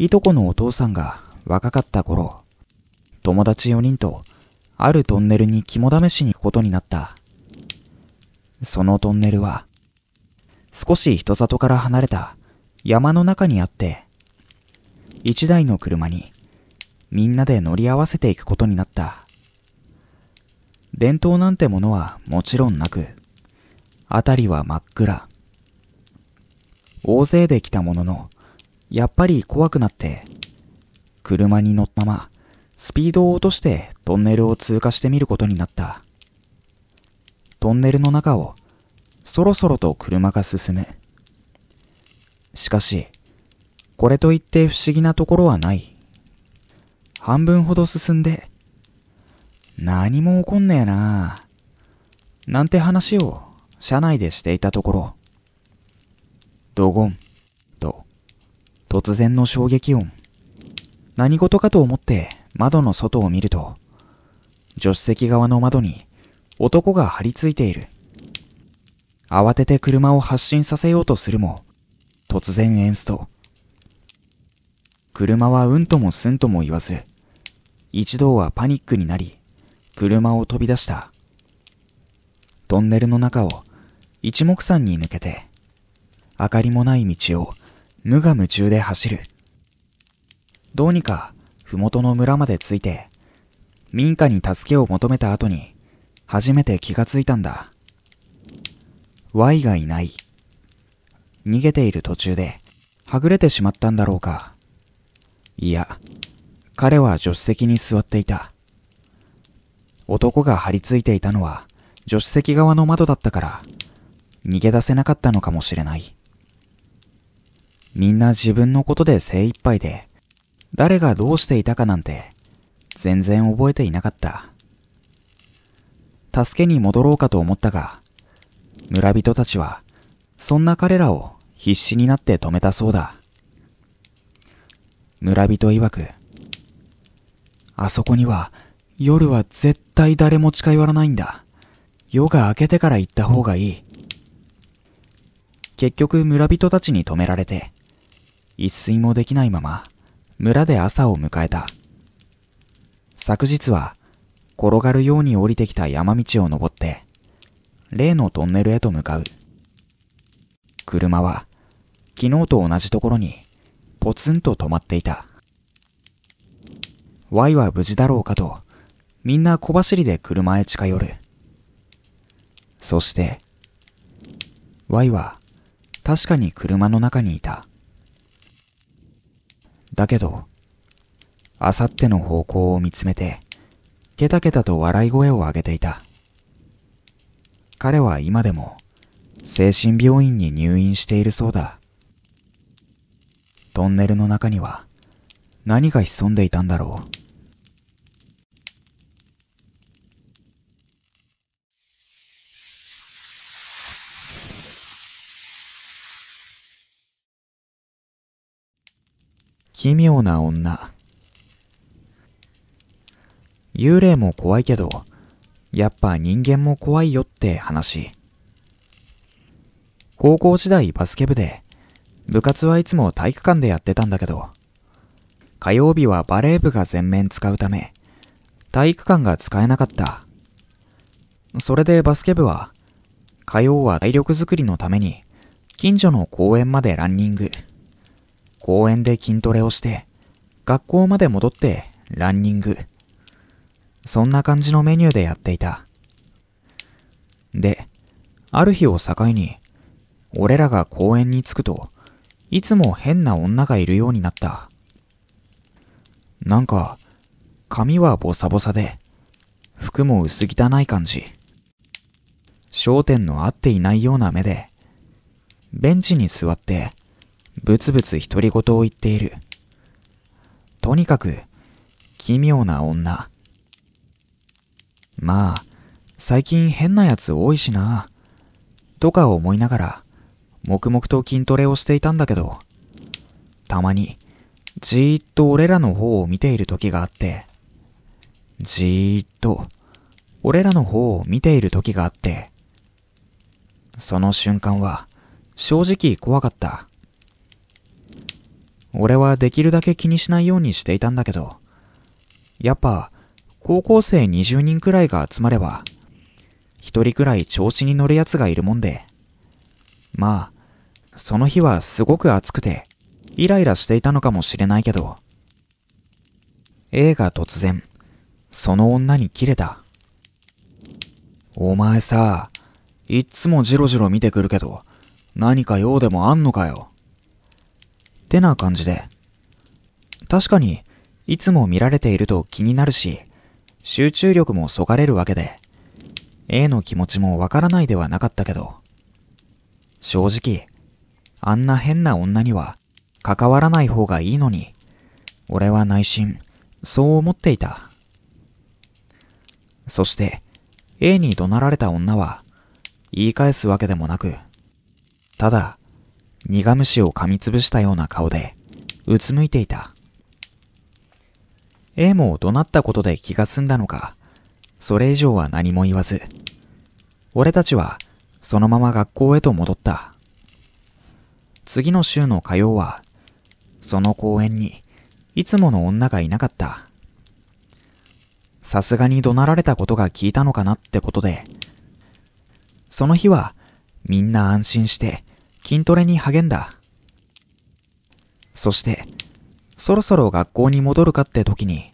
いとこのお父さんが若かった頃、友達4人とあるトンネルに肝試しに行くことになった。そのトンネルは、少し人里から離れた山の中にあって、一台の車にみんなで乗り合わせていくことになった。伝統なんてものはもちろんなく、辺りは真っ暗。大勢で来たものの、やっぱり怖くなって、車に乗ったまま、スピードを落としてトンネルを通過してみることになった。トンネルの中を、そろそろと車が進む。しかし、これといって不思議なところはない。半分ほど進んで、何も起こんねえななんて話を車内でしていたところ、ドゴン。突然の衝撃音。何事かと思って窓の外を見ると、助手席側の窓に男が張り付いている。慌てて車を発進させようとするも、突然エンスト。車はうんともすんとも言わず、一同はパニックになり、車を飛び出した。トンネルの中を一目散に抜けて、明かりもない道を無我夢中で走る。どうにか、麓の村まで着いて、民家に助けを求めた後に、初めて気がついたんだ。Y がいない。逃げている途中で、はぐれてしまったんだろうか。いや、彼は助手席に座っていた。男が張り付いていたのは、助手席側の窓だったから、逃げ出せなかったのかもしれない。みんな自分のことで精一杯で、誰がどうしていたかなんて、全然覚えていなかった。助けに戻ろうかと思ったが、村人たちは、そんな彼らを必死になって止めたそうだ。村人曰く、あそこには夜は絶対誰も近寄らないんだ。夜が明けてから行った方がいい。結局村人たちに止められて、一睡もできないまま、村で朝を迎えた。昨日は、転がるように降りてきた山道を登って、例のトンネルへと向かう。車は、昨日と同じところに、ポツンと止まっていた。Y は無事だろうかと、みんな小走りで車へ近寄る。そして、Y は確かに車の中にいた。だけど、あさっての方向を見つめて、ケタケタと笑い声を上げていた。彼は今でも、精神病院に入院しているそうだ。トンネルの中には、何が潜んでいたんだろう。奇妙な女。幽霊も怖いけど、やっぱ人間も怖いよって話。高校時代バスケ部で、部活はいつも体育館でやってたんだけど、火曜日はバレー部が全面使うため、体育館が使えなかった。それでバスケ部は、火曜は体力づくりのために、近所の公園までランニング。公園で筋トレをして、学校まで戻ってランニング。そんな感じのメニューでやっていた。で、ある日を境に、俺らが公園に着くと、いつも変な女がいるようになった。なんか、髪はボサボサで、服も薄汚い感じ。焦点の合っていないような目で、ベンチに座って、ぶつぶつ独り言を言っている。とにかく、奇妙な女。まあ、最近変な奴多いしな。とか思いながら、黙々と筋トレをしていたんだけど、たまに、じーっと俺らの方を見ている時があって、じーっと、俺らの方を見ている時があって、その瞬間は、正直怖かった。俺はできるだけ気にしないようにしていたんだけど、やっぱ、高校生20人くらいが集まれば、一人くらい調子に乗る奴がいるもんで。まあ、その日はすごく暑くて、イライラしていたのかもしれないけど、A が突然、その女にキレた。お前さ、いっつもジロジロ見てくるけど、何か用でもあんのかよ。ってな感じで。確かに、いつも見られていると気になるし、集中力もそがれるわけで、A の気持ちもわからないではなかったけど、正直、あんな変な女には関わらない方がいいのに、俺は内心、そう思っていた。そして、A に怒鳴られた女は、言い返すわけでもなく、ただ、苦虫を噛みつぶしたような顔で、うつむいていた。A も怒鳴ったことで気が済んだのか、それ以上は何も言わず、俺たちはそのまま学校へと戻った。次の週の火曜は、その公園にいつもの女がいなかった。さすがに怒鳴られたことが聞いたのかなってことで、その日はみんな安心して筋トレに励んだ。そして、そろそろ学校に戻るかって時に、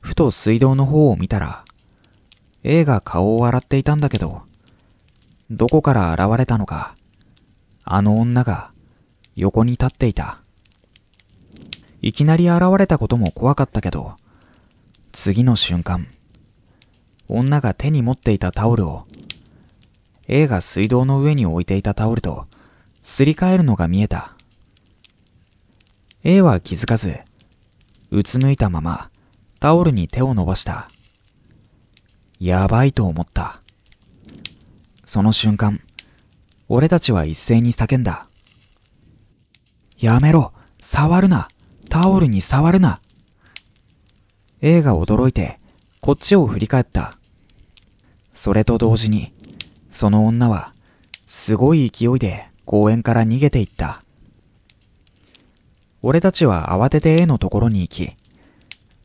ふと水道の方を見たら、A が顔を洗っていたんだけど、どこから現れたのか、あの女が横に立っていた。いきなり現れたことも怖かったけど、次の瞬間、女が手に持っていたタオルを、A が水道の上に置いていたタオルとすり替えるのが見えた。A は気づかず、うつむいたままタオルに手を伸ばした。やばいと思った。その瞬間、俺たちは一斉に叫んだ。やめろ触るなタオルに触るな !A が驚いて、こっちを振り返った。それと同時に、その女は、すごい勢いで公園から逃げていった。俺たちは慌てて A のところに行き、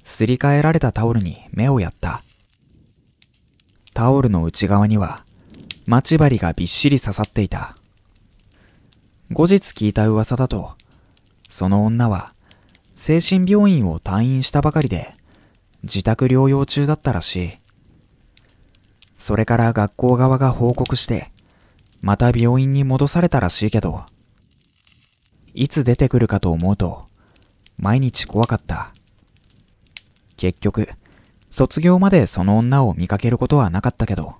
すり替えられたタオルに目をやった。タオルの内側には、待ち針がびっしり刺さっていた。後日聞いた噂だと、その女は、精神病院を退院したばかりで、自宅療養中だったらしい。それから学校側が報告して、また病院に戻されたらしいけど、いつ出てくるかと思うと、毎日怖かった。結局、卒業までその女を見かけることはなかったけど、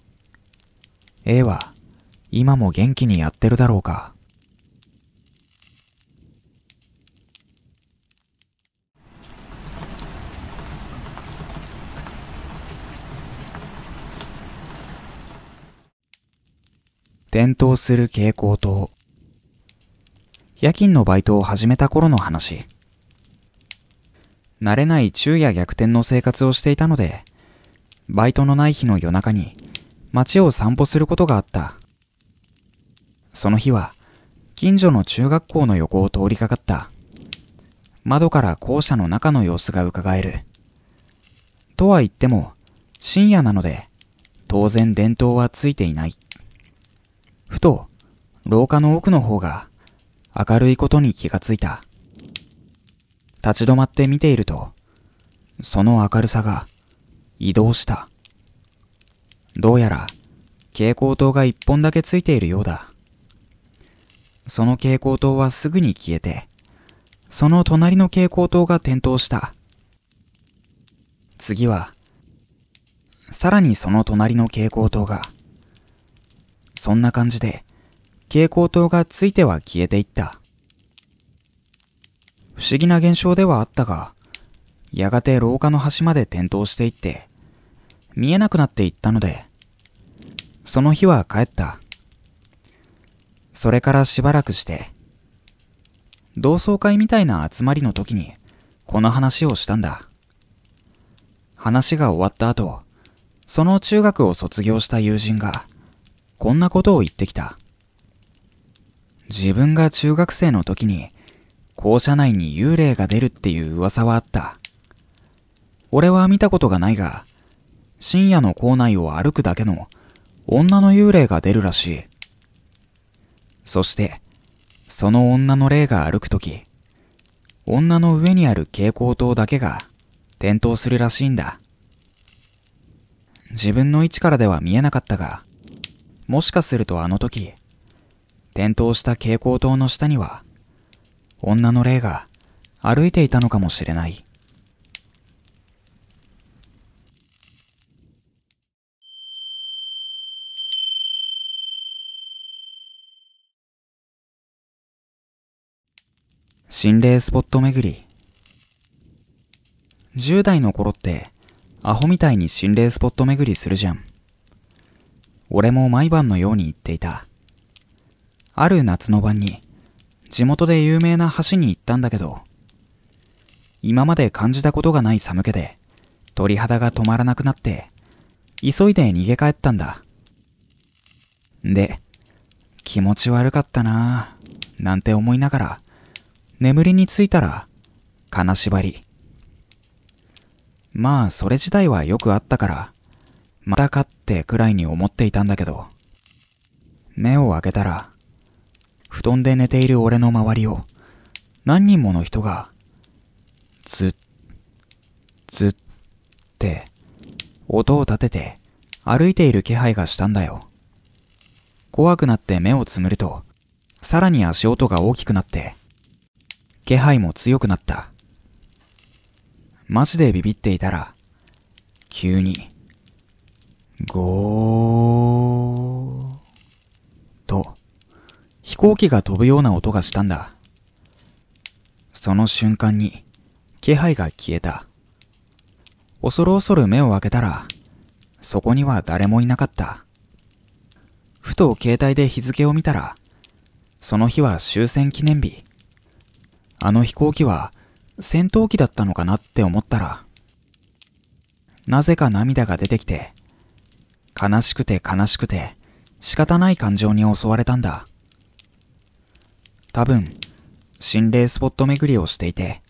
A は今も元気にやってるだろうか。転倒する蛍光灯。夜勤のバイトを始めた頃の話。慣れない昼夜逆転の生活をしていたので、バイトのない日の夜中に街を散歩することがあった。その日は、近所の中学校の横を通りかかった。窓から校舎の中の様子が伺える。とは言っても、深夜なので、当然電灯はついていない。ふと、廊下の奥の方が明るいことに気がついた。立ち止まって見ていると、その明るさが移動した。どうやら蛍光灯が一本だけついているようだ。その蛍光灯はすぐに消えて、その隣の蛍光灯が点灯した。次は、さらにその隣の蛍光灯が、そんな感じで、蛍光灯がついては消えていった。不思議な現象ではあったが、やがて廊下の端まで点灯していって、見えなくなっていったので、その日は帰った。それからしばらくして、同窓会みたいな集まりの時に、この話をしたんだ。話が終わった後、その中学を卒業した友人が、こんなことを言ってきた。自分が中学生の時に校舎内に幽霊が出るっていう噂はあった。俺は見たことがないが、深夜の校内を歩くだけの女の幽霊が出るらしい。そして、その女の霊が歩くとき、女の上にある蛍光灯だけが点灯するらしいんだ。自分の位置からでは見えなかったが、もしかするとあの時、転倒した蛍光灯の下には、女の霊が歩いていたのかもしれない。心霊スポット巡り。10代の頃って、アホみたいに心霊スポット巡りするじゃん。俺も毎晩のように言っていた。ある夏の晩に、地元で有名な橋に行ったんだけど、今まで感じたことがない寒気で、鳥肌が止まらなくなって、急いで逃げ帰ったんだ。で、気持ち悪かったなぁ、なんて思いながら、眠りについたら、金縛り。まあ、それ自体はよくあったから、またかってくらいに思っていたんだけど、目を開けたら、布団で寝ている俺の周りを何人もの人が、ず、っ、ずって、音を立てて歩いている気配がしたんだよ。怖くなって目をつむると、さらに足音が大きくなって、気配も強くなった。マジでビビっていたら、急に、ゴー。と、飛行機が飛ぶような音がしたんだ。その瞬間に、気配が消えた。恐る恐る目を開けたら、そこには誰もいなかった。ふと携帯で日付を見たら、その日は終戦記念日。あの飛行機は戦闘機だったのかなって思ったら、なぜか涙が出てきて、悲しくて悲しくて仕方ない感情に襲われたんだ。多分、心霊スポット巡りをしていて、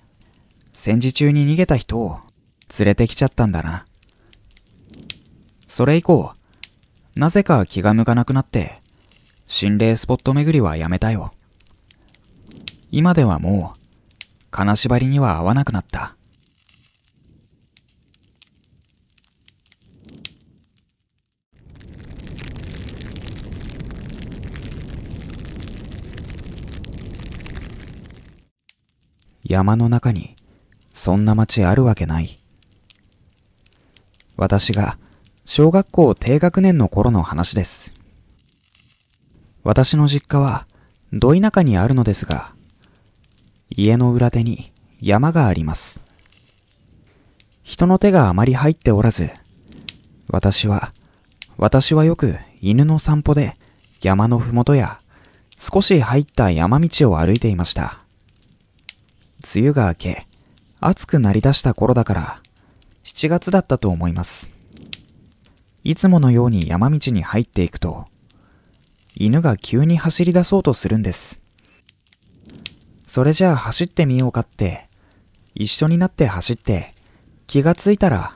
戦時中に逃げた人を連れてきちゃったんだな。それ以降、なぜか気が向かなくなって、心霊スポット巡りはやめたよ。今ではもう、金縛りには合わなくなった。山の中に、そんな町あるわけない。私が小学校低学年の頃の話です。私の実家はど田舎にあるのですが、家の裏手に山があります。人の手があまり入っておらず、私は、私はよく犬の散歩で山のふもとや少し入った山道を歩いていました。梅雨が明け、暑くなりだした頃だから、7月だったと思います。いつものように山道に入っていくと、犬が急に走り出そうとするんです。それじゃあ走ってみようかって、一緒になって走って、気がついたら、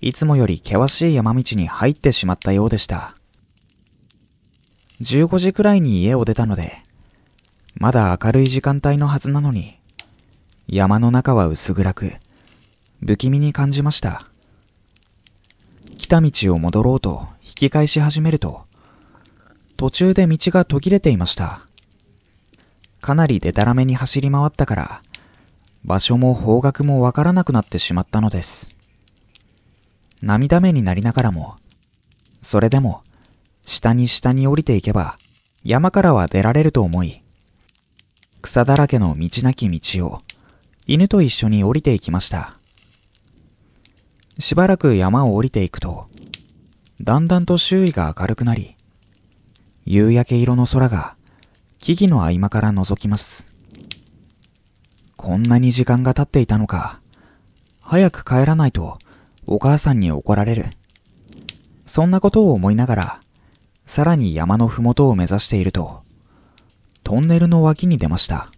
いつもより険しい山道に入ってしまったようでした。15時くらいに家を出たので、まだ明るい時間帯のはずなのに、山の中は薄暗く、不気味に感じました。来た道を戻ろうと引き返し始めると、途中で道が途切れていました。かなりでたらめに走り回ったから、場所も方角もわからなくなってしまったのです。涙目になりながらも、それでも、下に下に降りていけば、山からは出られると思い、草だらけの道なき道を犬と一緒に降りていきました。しばらく山を降りていくと、だんだんと周囲が明るくなり、夕焼け色の空が木々の合間から覗きます。こんなに時間が経っていたのか、早く帰らないとお母さんに怒られる。そんなことを思いながら、さらに山のふもとを目指していると、トンネルの脇に出ました。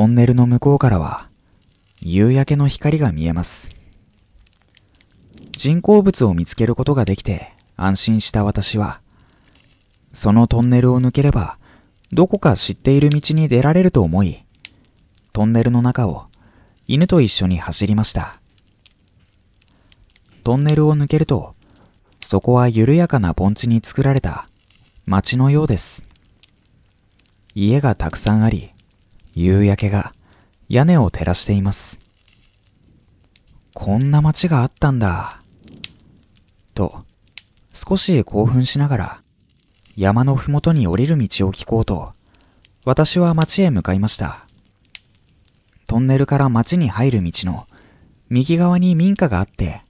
トンネルの向こうからは夕焼けの光が見えます。人工物を見つけることができて安心した私は、そのトンネルを抜ければどこか知っている道に出られると思い、トンネルの中を犬と一緒に走りました。トンネルを抜けると、そこは緩やかな盆地に作られた町のようです。家がたくさんあり、夕焼けが屋根を照らしています。こんな街があったんだ。と、少し興奮しながら、山のふもとに降りる道を聞こうと、私は町へ向かいました。トンネルから町に入る道の右側に民家があって、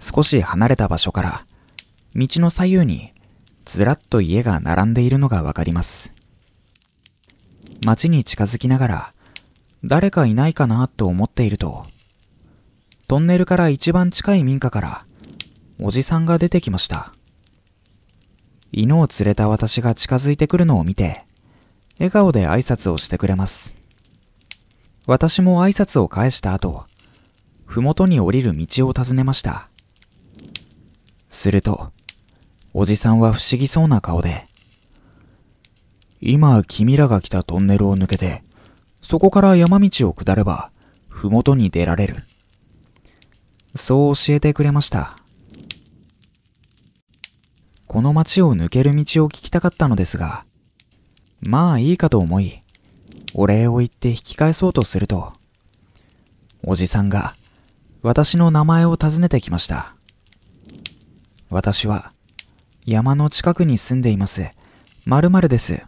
少し離れた場所から道の左右にずらっと家が並んでいるのがわかります。街に近づきながら、誰かいないかなと思っていると、トンネルから一番近い民家から、おじさんが出てきました。犬を連れた私が近づいてくるのを見て、笑顔で挨拶をしてくれます。私も挨拶を返した後、ふもとに降りる道を尋ねました。すると、おじさんは不思議そうな顔で、今君らが来たトンネルを抜けて、そこから山道を下れば、ふもとに出られる。そう教えてくれました。この町を抜ける道を聞きたかったのですが、まあいいかと思い、お礼を言って引き返そうとすると、おじさんが私の名前を尋ねてきました。私は山の近くに住んでいます。〇〇です。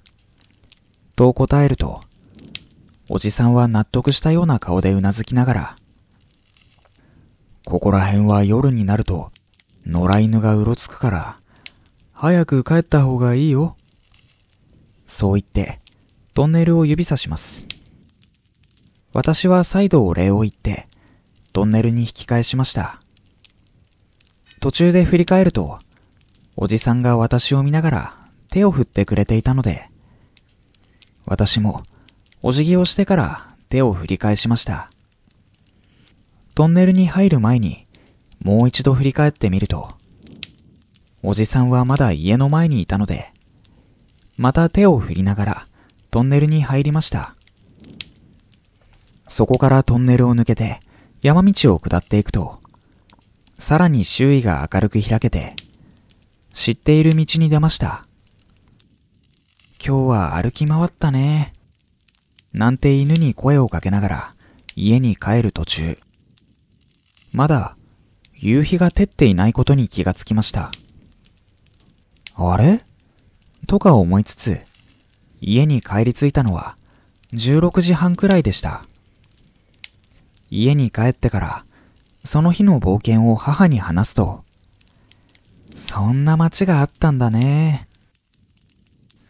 と答えると、おじさんは納得したような顔でうなずきながら、ここら辺は夜になると、野良犬がうろつくから、早く帰った方がいいよ。そう言って、トンネルを指さします。私は再度お礼を言って、トンネルに引き返しました。途中で振り返ると、おじさんが私を見ながら手を振ってくれていたので、私も、お辞儀をしてから手を振り返しました。トンネルに入る前に、もう一度振り返ってみると、おじさんはまだ家の前にいたので、また手を振りながらトンネルに入りました。そこからトンネルを抜けて山道を下っていくと、さらに周囲が明るく開けて、知っている道に出ました。今日は歩き回ったね。なんて犬に声をかけながら家に帰る途中。まだ夕日が照っていないことに気がつきました。あれとか思いつつ、家に帰り着いたのは16時半くらいでした。家に帰ってから、その日の冒険を母に話すと、そんな街があったんだね。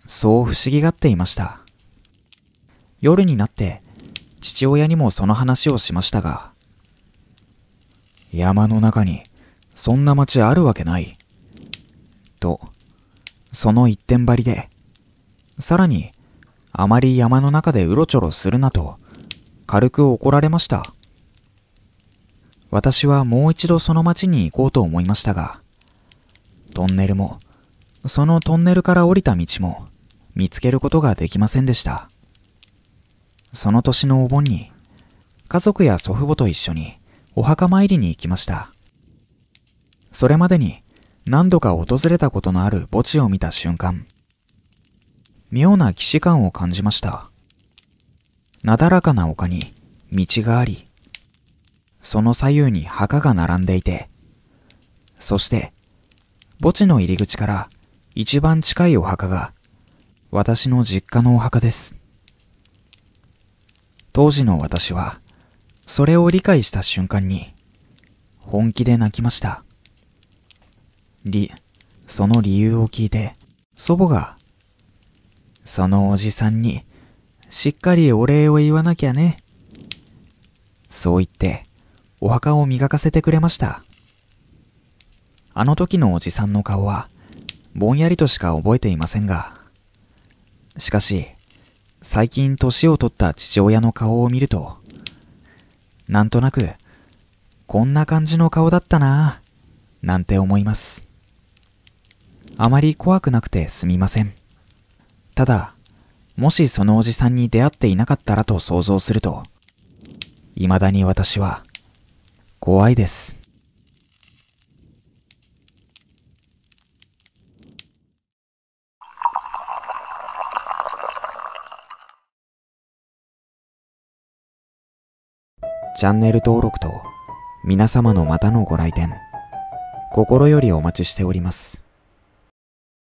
そう不思議がっていました。夜になって父親にもその話をしましたが、山の中にそんな町あるわけない。と、その一点張りで、さらに、あまり山の中でうろちょろするなと、軽く怒られました。私はもう一度その町に行こうと思いましたが、トンネルも、そのトンネルから降りた道も、見つけることができませんでした。その年のお盆に、家族や祖父母と一緒にお墓参りに行きました。それまでに何度か訪れたことのある墓地を見た瞬間、妙な既視感を感じました。なだらかな丘に道があり、その左右に墓が並んでいて、そして、墓地の入り口から一番近いお墓が私の実家のお墓です。当時の私は、それを理解した瞬間に、本気で泣きました。り、その理由を聞いて、祖母が、そのおじさんに、しっかりお礼を言わなきゃね。そう言って、お墓を磨かせてくれました。あの時のおじさんの顔は、ぼんやりとしか覚えていませんが、しかし、最近年を取った父親の顔を見ると、なんとなく、こんな感じの顔だったなぁ、なんて思います。あまり怖くなくてすみません。ただ、もしそのおじさんに出会っていなかったらと想像すると、未だに私は、怖いです。チャンネル登録と皆様のまたのご来店、心よりお待ちしております。